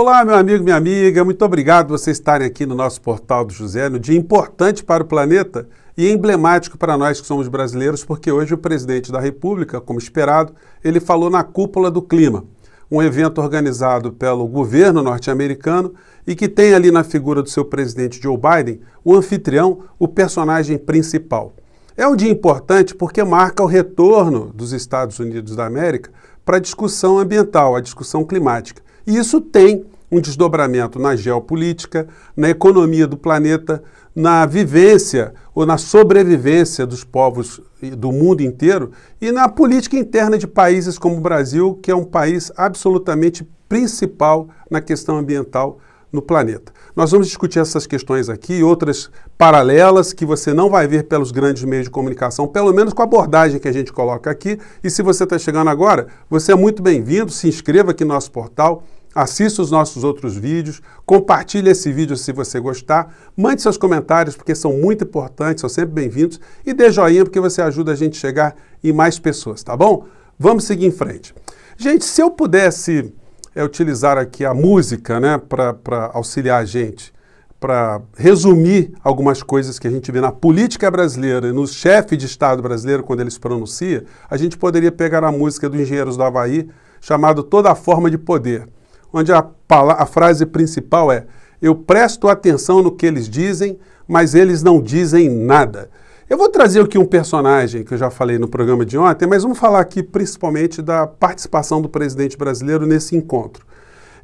Olá, meu amigo, minha amiga, muito obrigado por vocês estarem aqui no nosso Portal do José, no dia importante para o planeta e emblemático para nós que somos brasileiros, porque hoje o presidente da República, como esperado, ele falou na Cúpula do Clima, um evento organizado pelo governo norte-americano e que tem ali na figura do seu presidente Joe Biden o anfitrião, o personagem principal. É um dia importante porque marca o retorno dos Estados Unidos da América para a discussão ambiental, a discussão climática. E isso tem um desdobramento na geopolítica, na economia do planeta, na vivência ou na sobrevivência dos povos do mundo inteiro e na política interna de países como o Brasil, que é um país absolutamente principal na questão ambiental no planeta. Nós vamos discutir essas questões aqui e outras paralelas que você não vai ver pelos grandes meios de comunicação, pelo menos com a abordagem que a gente coloca aqui. E se você está chegando agora, você é muito bem-vindo, se inscreva aqui no nosso portal assista os nossos outros vídeos, compartilhe esse vídeo se você gostar, mande seus comentários porque são muito importantes, são sempre bem-vindos e dê joinha porque você ajuda a gente a chegar em mais pessoas, tá bom? Vamos seguir em frente. Gente, se eu pudesse é, utilizar aqui a música né, para auxiliar a gente, para resumir algumas coisas que a gente vê na política brasileira e no chefe de Estado brasileiro, quando ele se pronuncia, a gente poderia pegar a música do Engenheiros do Havaí, chamado Toda a Forma de Poder onde a, a frase principal é: Eu presto atenção no que eles dizem, mas eles não dizem nada. Eu vou trazer aqui um personagem que eu já falei no programa de ontem, mas vamos falar aqui principalmente da participação do presidente brasileiro nesse encontro.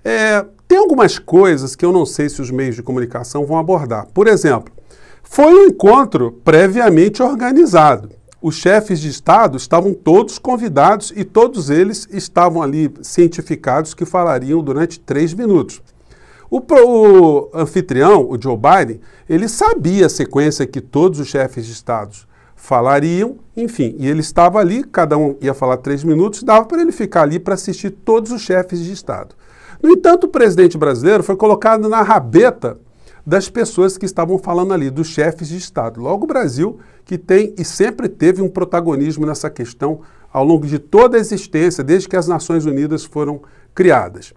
É, tem algumas coisas que eu não sei se os meios de comunicação vão abordar. Por exemplo, foi um encontro previamente organizado os chefes de Estado estavam todos convidados e todos eles estavam ali cientificados que falariam durante três minutos. O, o, anfitrião, o Joe Biden, ele sabia a sequência que todos os chefes de Estados falariam, enfim, e ele estava ali, cada um ia falar três minutos, dava para ele ficar ali para assistir todos os chefes de Estado. No entanto, o presidente brasileiro foi colocado na rabeta das pessoas que estavam falando ali, dos chefes de Estado. Logo, o Brasil, que tem e sempre teve um protagonismo nessa questão ao longo de toda a existência, desde que as Nações Unidas foram criadas.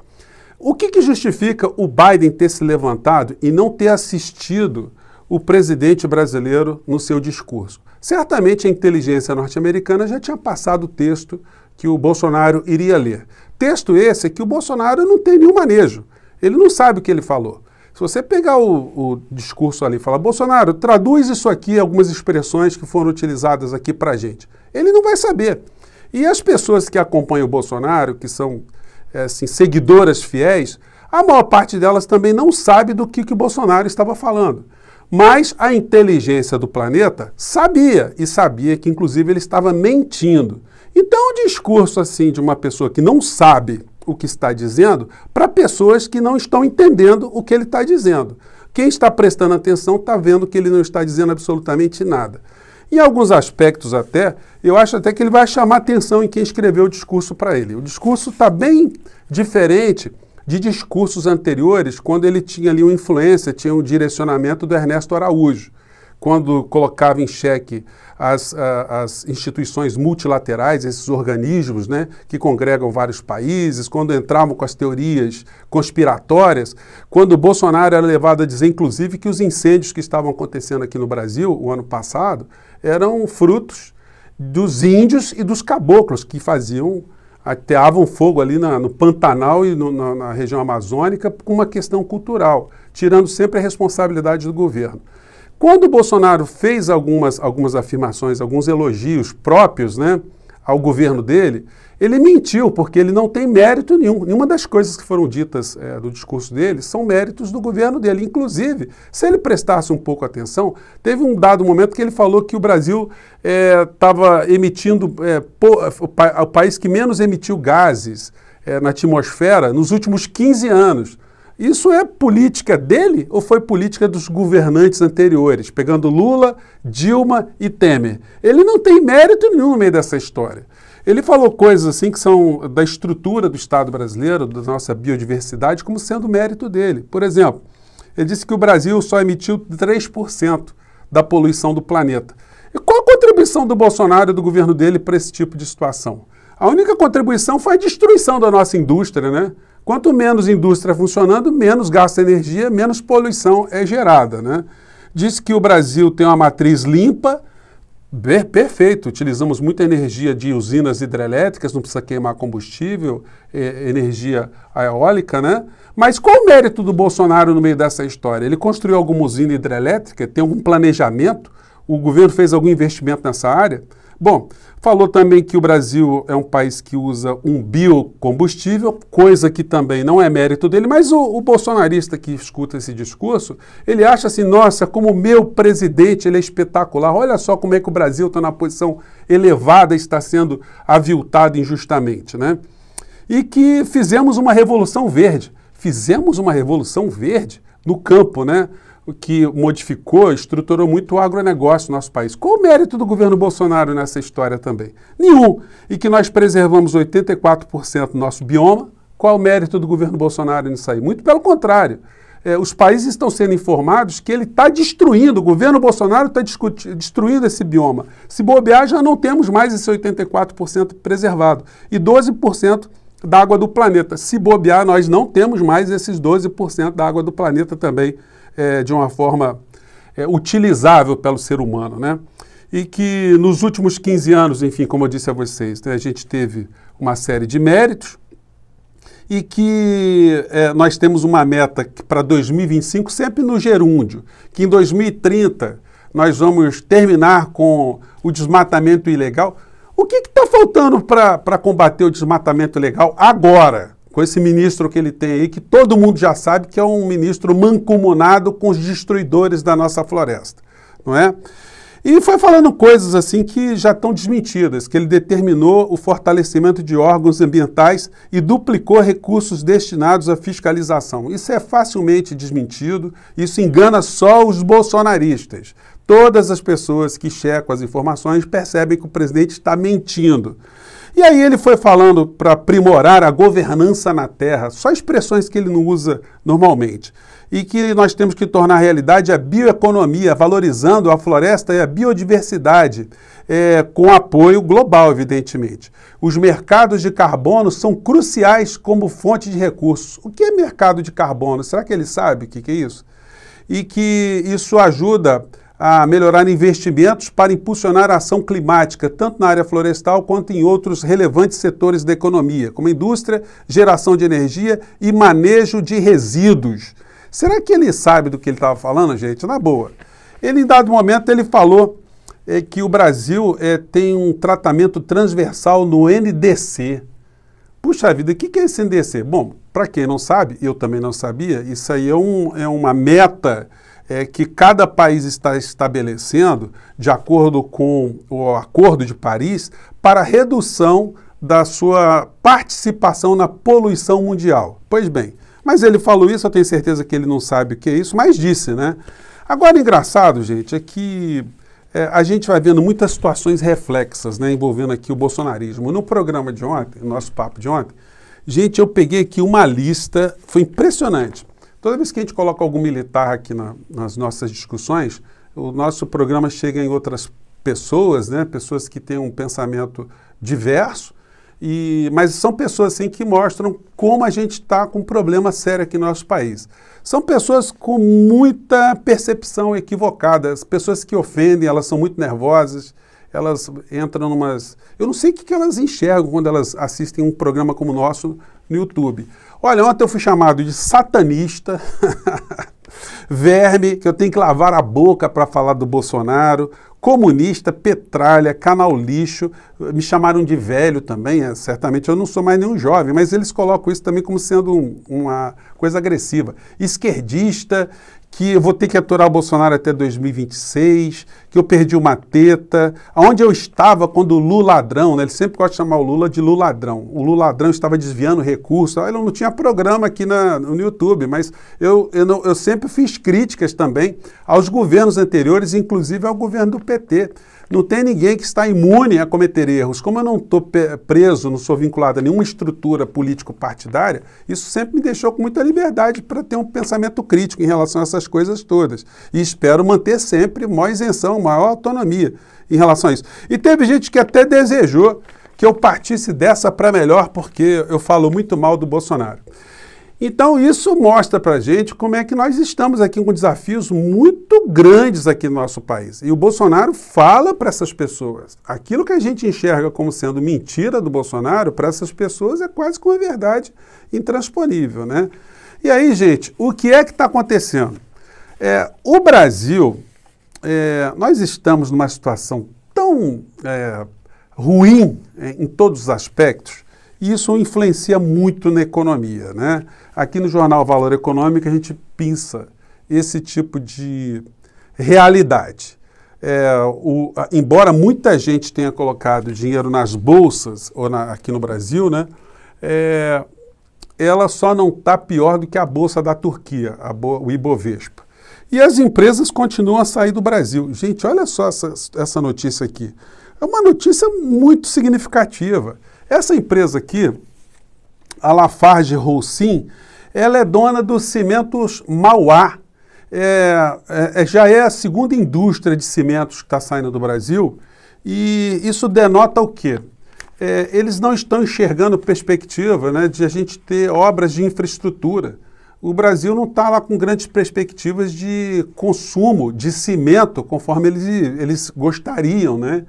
O que, que justifica o Biden ter se levantado e não ter assistido o presidente brasileiro no seu discurso? Certamente a inteligência norte-americana já tinha passado o texto que o Bolsonaro iria ler. Texto esse que o Bolsonaro não tem nenhum manejo. Ele não sabe o que ele falou. Se você pegar o, o discurso ali e falar, Bolsonaro, traduz isso aqui, algumas expressões que foram utilizadas aqui para gente, ele não vai saber. E as pessoas que acompanham o Bolsonaro, que são é, assim, seguidoras fiéis, a maior parte delas também não sabe do que, que o Bolsonaro estava falando. Mas a inteligência do planeta sabia, e sabia que inclusive ele estava mentindo. Então, o discurso assim de uma pessoa que não sabe o que está dizendo para pessoas que não estão entendendo o que ele está dizendo. Quem está prestando atenção está vendo que ele não está dizendo absolutamente nada. Em alguns aspectos até, eu acho até que ele vai chamar atenção em quem escreveu o discurso para ele. O discurso está bem diferente de discursos anteriores, quando ele tinha ali uma influência, tinha um direcionamento do Ernesto Araújo quando colocava em xeque as, as, instituições multilaterais, esses organismos né, que congregam vários países, quando entravam com as teorias conspiratórias, quando Bolsonaro era levado a dizer, inclusive, que os incêndios que estavam acontecendo aqui no Brasil o ano passado eram frutos dos índios e dos caboclos que faziam ateavam fogo ali na, no Pantanal e no, na, na região amazônica com uma questão cultural, tirando sempre a responsabilidade do governo. Quando o Bolsonaro fez algumas, algumas afirmações, alguns elogios próprios né, ao governo dele, ele mentiu, porque ele não tem mérito nenhum. Nenhuma das coisas que foram ditas é, discurso dele são méritos do governo dele. Inclusive, se ele prestasse um pouco atenção, teve um dado momento que ele falou que o Brasil estava eh, é, emitindo é, o, país que menos emitiu gases na atmosfera nos últimos 15 anos. Isso é política dele ou foi política dos governantes anteriores, pegando Lula, Dilma e Temer? Ele não tem mérito nenhum no meio dessa história. Ele falou coisas assim que são da estrutura do Estado brasileiro, da nossa biodiversidade, como sendo mérito dele. Por exemplo, ele disse que o Brasil só emitiu 3% da poluição do planeta. E qual a contribuição do Bolsonaro e do governo dele para esse tipo de situação? A única contribuição foi a destruição da nossa indústria, né? Quanto menos indústria funcionando, menos gasta energia, menos poluição é gerada. Né? Diz que o Brasil tem uma matriz limpa, perfeito, utilizamos muita energia de usinas hidrelétricas, não precisa queimar combustível, é, energia eólica, né? Mas qual o mérito do Bolsonaro no meio dessa história? Ele construiu alguma usina hidrelétrica? Tem algum planejamento? O governo fez algum investimento nessa área? Bom, falou também que o Brasil é um país que usa um biocombustível, coisa que também não é mérito dele, mas o, o bolsonarista que escuta esse discurso, ele acha assim, nossa, como o meu presidente, ele é espetacular, olha só como é que o Brasil está na posição elevada, está sendo aviltado injustamente, né? E que fizemos uma revolução verde, fizemos uma revolução verde no campo, né? que modificou, estruturou muito o agronegócio no nosso país. Qual o mérito do governo Bolsonaro nessa história também? Nenhum. E que nós preservamos 84% do nosso bioma. Qual o mérito do governo Bolsonaro nisso aí? Muito pelo contrário. É, os países estão sendo informados que ele está destruindo, o governo Bolsonaro está destruindo esse bioma. Se bobear, já não temos mais esse 84% preservado e 12% da água do planeta. Se bobear, nós não temos mais esses 12% da água do planeta também é, de uma forma é, utilizável pelo ser humano, né? E que nos últimos 15 anos, enfim, como eu disse a vocês, né, a gente teve uma série de méritos e que é, nós temos uma meta para 2025 sempre no gerúndio, que em 2030 nós vamos terminar com o desmatamento ilegal. O que está faltando para combater o desmatamento legal agora? com esse ministro que ele tem aí, que todo mundo já sabe que é um ministro mancomunado com os destruidores da nossa floresta, não é? E foi falando coisas assim que já estão desmentidas, que ele determinou o fortalecimento de órgãos ambientais e duplicou recursos destinados à fiscalização. Isso é facilmente desmentido, isso engana só os bolsonaristas. Todas as pessoas que checam as informações percebem que o presidente está mentindo. E aí ele foi falando para aprimorar a governança na terra, só expressões que ele não usa normalmente. E que nós temos que tornar realidade a bioeconomia, valorizando a floresta e a biodiversidade, é, com apoio global, evidentemente. Os mercados de carbono são cruciais como fonte de recursos. O que é mercado de carbono? Será que ele sabe o que, que é isso? E que isso ajuda a melhorar investimentos para impulsionar a ação climática, tanto na área florestal quanto em outros relevantes setores da economia, como indústria, geração de energia e manejo de resíduos. Será que ele sabe do que ele estava falando, gente? Na boa. Ele, em dado momento, ele falou é, que o Brasil é, tem um tratamento transversal no NDC. Puxa vida, o que é esse NDC? Bom, para quem não sabe, eu também não sabia, isso aí é, um, é uma meta é, que cada país está estabelecendo, de acordo com o Acordo de Paris, para redução da sua participação na poluição mundial. Pois bem, mas ele falou isso, eu tenho certeza que ele não sabe o que é isso, mas disse, né? Agora, engraçado, gente, é que é, a gente vai vendo muitas situações reflexas, né, envolvendo aqui o bolsonarismo. No programa de ontem, nosso papo de ontem, gente, eu peguei aqui uma lista, foi impressionante. Toda vez que a gente coloca algum militar aqui na, nas nossas discussões, o nosso programa chega em outras pessoas, né? pessoas que têm um pensamento diverso, e, mas são pessoas assim, que mostram como a gente está com um problema sério aqui no nosso país. São pessoas com muita percepção equivocada, as pessoas que ofendem, elas são muito nervosas, elas entram numas. Eu não sei o que elas enxergam quando elas assistem um programa como o nosso no YouTube. Olha, ontem eu fui chamado de satanista, verme, que eu tenho que lavar a boca para falar do Bolsonaro, comunista, petralha, canal lixo, me chamaram de velho também, é, certamente eu não sou mais nenhum jovem, mas eles colocam isso também como sendo um, uma coisa agressiva. Esquerdista, que eu vou ter que aturar o Bolsonaro até 2026, que eu perdi uma teta, aonde eu estava quando o Lula ladrão, né? ele sempre gosta de chamar o Lula de Lula ladrão. O Lula ladrão estava desviando recursos, ele não tinha programa aqui na, no YouTube, mas eu, eu, não, eu sempre fiz críticas também aos governos anteriores, inclusive ao governo do PT cometer. Não tem ninguém que está imune a cometer erros. Como eu não estou preso, não sou vinculado a nenhuma estrutura político-partidária, isso sempre me deixou com muita liberdade para ter um pensamento crítico em relação a essas coisas todas. E espero manter sempre maior isenção, maior autonomia em relação a isso. E teve gente que até desejou que eu partisse dessa para melhor, porque eu falo muito mal do Bolsonaro. Então, isso mostra para a gente como é que nós estamos aqui com desafios muito grandes aqui no nosso país. E o Bolsonaro fala para essas pessoas. Aquilo que a gente enxerga como sendo mentira do Bolsonaro, para essas pessoas é quase como a verdade intransponível, né? E aí, gente, o que é que está acontecendo? É, o Brasil, é, nós estamos numa situação tão é, ruim é, em todos os aspectos e isso influencia muito na economia. Né? Aqui no jornal Valor Econômico, a gente pinça esse tipo de realidade. É, o, a, embora muita gente tenha colocado dinheiro nas bolsas, ou na, aqui no Brasil, né, é, ela só não está pior do que a bolsa da Turquia, o Ibovespa. E as empresas continuam a sair do Brasil. Gente, olha só essa, essa notícia aqui. É uma notícia muito significativa. Essa empresa aqui, a Lafarge Roussin, ela é dona dos cimentos Mauá. É, é, é, já é a segunda indústria de cimentos que está saindo do Brasil e isso denota o quê? É, eles não estão enxergando perspectiva né, de a gente ter obras de infraestrutura. O Brasil não está lá com grandes perspectivas de consumo de cimento, conforme eles, eles gostariam, né?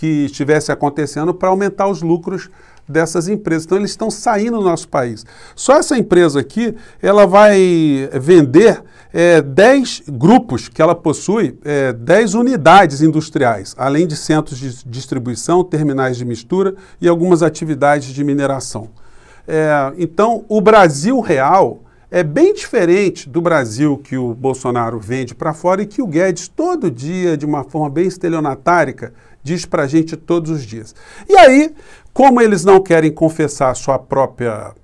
que estivesse acontecendo para aumentar os lucros dessas empresas. Então eles estão saindo do nosso país. Só essa empresa aqui, ela vai vender é, 10 grupos que ela possui, é, 10 unidades industriais, além de centros de distribuição, terminais de mistura e algumas atividades de mineração. É, então o Brasil real é bem diferente do Brasil que o Bolsonaro vende para fora e que o Guedes, todo dia, de uma forma bem estelionatárica, diz para a gente todos os dias. E aí, como eles não querem confessar sua própria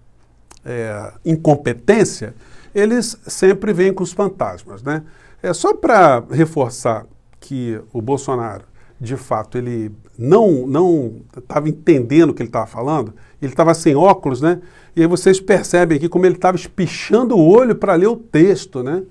é, incompetência, eles sempre vêm com os fantasmas. Né? É só para reforçar que o Bolsonaro de fato ele não não estava entendendo o que ele estava falando, ele estava sem óculos, né? E aí vocês percebem aqui como ele estava espichando o olho para ler o texto, né?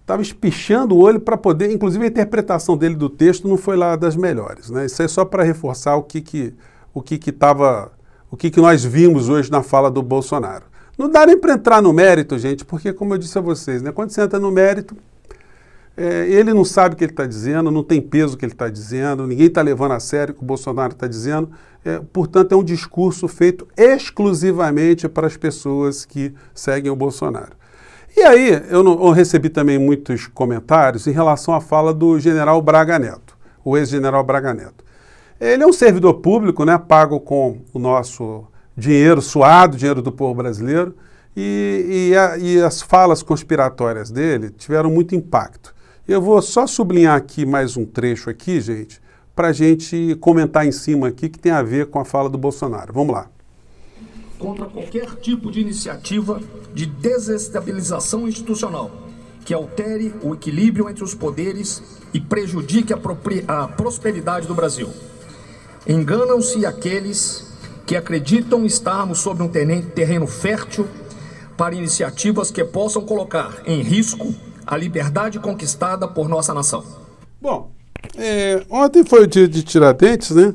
Estava espichando o olho para poder, inclusive a interpretação dele do texto não foi lá das melhores, né? Isso é só para reforçar o que que o que que tava, o que que nós vimos hoje na fala do Bolsonaro. Não dá nem para entrar no mérito, gente, porque como eu disse a vocês, né, quando você entra no mérito, é, ele não sabe o que ele está dizendo, não tem peso o que ele está dizendo, ninguém está levando a sério o que o Bolsonaro está dizendo. É, portanto, é um discurso feito exclusivamente para as pessoas que seguem o Bolsonaro. E aí, eu, não, eu recebi também muitos comentários em relação à fala do general Braga Neto, o ex-general Braga Neto. Ele é um servidor público, né, pago com o nosso dinheiro suado, dinheiro do povo brasileiro, e, e, a, e as falas conspiratórias dele tiveram muito impacto. Eu vou só sublinhar aqui mais um trecho aqui, gente, para a gente comentar em cima aqui que tem a ver com a fala do Bolsonaro. Vamos lá. Contra qualquer tipo de iniciativa de desestabilização institucional que altere o equilíbrio entre os poderes e prejudique a, a prosperidade do Brasil. Enganam-se aqueles que acreditam estarmos sobre um terreno fértil para iniciativas que possam colocar em risco a liberdade conquistada por nossa nação. Bom, é, ontem foi o dia de Tiradentes, né?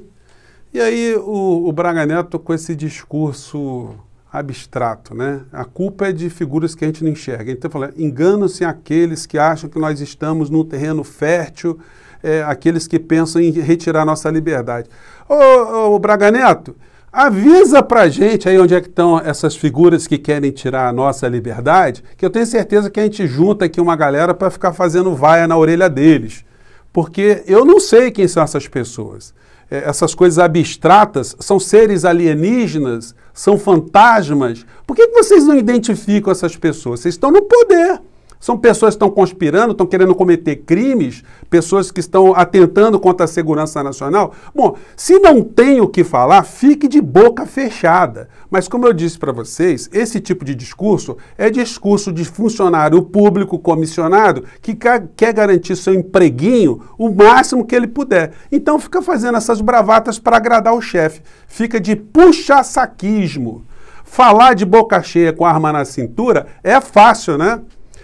E aí o, o Braga Neto com esse discurso abstrato, né? A culpa é de figuras que a gente não enxerga. Então fala, enganam-se aqueles que acham que nós estamos num terreno fértil, é, aqueles que pensam em retirar nossa liberdade. Ô, ô Braga Neto, Avisa pra gente aí onde é que estão essas figuras que querem tirar a nossa liberdade, que eu tenho certeza que a gente junta aqui uma galera para ficar fazendo vaia na orelha deles. Porque eu não sei quem são essas pessoas. É, essas coisas abstratas são seres alienígenas, são fantasmas. Por que vocês não identificam essas pessoas? Vocês estão no poder. São pessoas que estão conspirando, estão querendo cometer crimes, pessoas que estão atentando contra a segurança nacional. Bom, se não tem o que falar, fique de boca fechada. Mas como eu disse para vocês, esse tipo de discurso é discurso de funcionário público comissionado que quer garantir seu empreguinho o máximo que ele puder. Então fica fazendo essas bravatas para agradar o chefe. Fica de puxa-saquismo. Falar de boca cheia com a arma na cintura é fácil, né?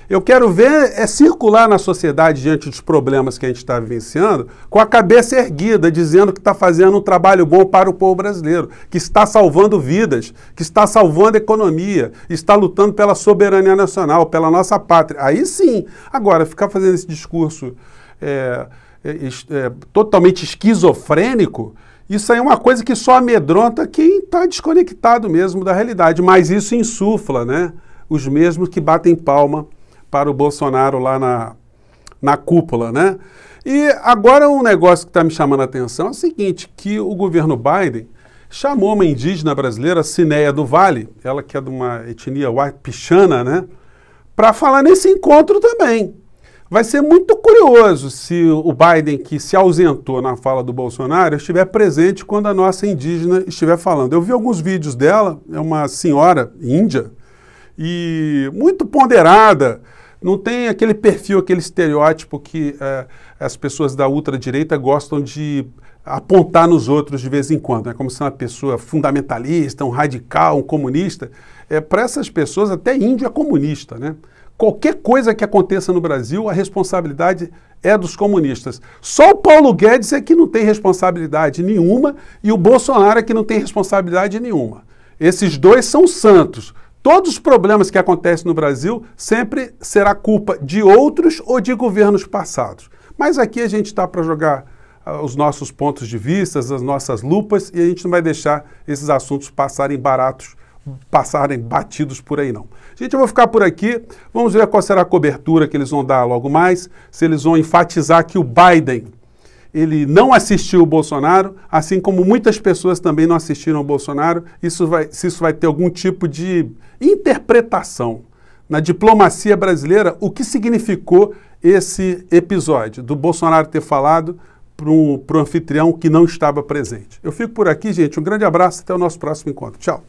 Eu quero ver é circular na sociedade diante dos problemas que a gente está vivenciando com a cabeça erguida, dizendo que está fazendo um trabalho bom para o povo brasileiro, que está salvando vidas, que está salvando a economia, está lutando pela soberania nacional, pela nossa pátria. Aí sim. Agora, ficar fazendo esse discurso é, é, é, totalmente esquizofrênico. Isso aí é uma coisa que só amedronta quem está desconectado mesmo da realidade, mas isso insufla, né? Os mesmos que batem palma para o Bolsonaro lá na, na cúpula, né? E agora um negócio que está me chamando a atenção é o seguinte, que o governo Biden chamou uma indígena brasileira, Cineia do Vale, ela que é de uma etnia pichana, né? Para falar nesse encontro também. Vai ser muito curioso se o Biden, que se ausentou na fala do Bolsonaro, estiver presente quando a nossa indígena estiver falando. Eu vi alguns vídeos dela, é uma senhora índia, e muito ponderada, não tem aquele perfil, aquele estereótipo que é, as pessoas da ultradireita gostam de apontar nos outros de vez em quando. É né? como se uma pessoa fundamentalista, um radical, um comunista. É, Para essas pessoas, até índio é comunista, né? Qualquer coisa que aconteça no Brasil, a responsabilidade é dos comunistas. Só o Paulo Guedes é que não tem responsabilidade nenhuma e o Bolsonaro é que não tem responsabilidade nenhuma. Esses dois são santos. Todos os problemas que acontecem no Brasil sempre será culpa de outros ou de governos passados. Mas aqui a gente está para jogar uh, os nossos pontos de vista, as nossas lupas, e a gente não vai deixar esses assuntos passarem baratos, passarem batidos por aí, não. Gente, eu vou ficar por aqui. Vamos ver qual será a cobertura que eles vão dar logo mais, se eles vão enfatizar que o Biden ele não assistiu o Bolsonaro, assim como muitas pessoas também não assistiram o Bolsonaro, isso vai, se isso vai ter algum tipo de interpretação. Na diplomacia brasileira, o que significou esse episódio do Bolsonaro ter falado para o anfitrião que não estava presente? Eu fico por aqui, gente. Um grande abraço, até o nosso próximo encontro. Tchau.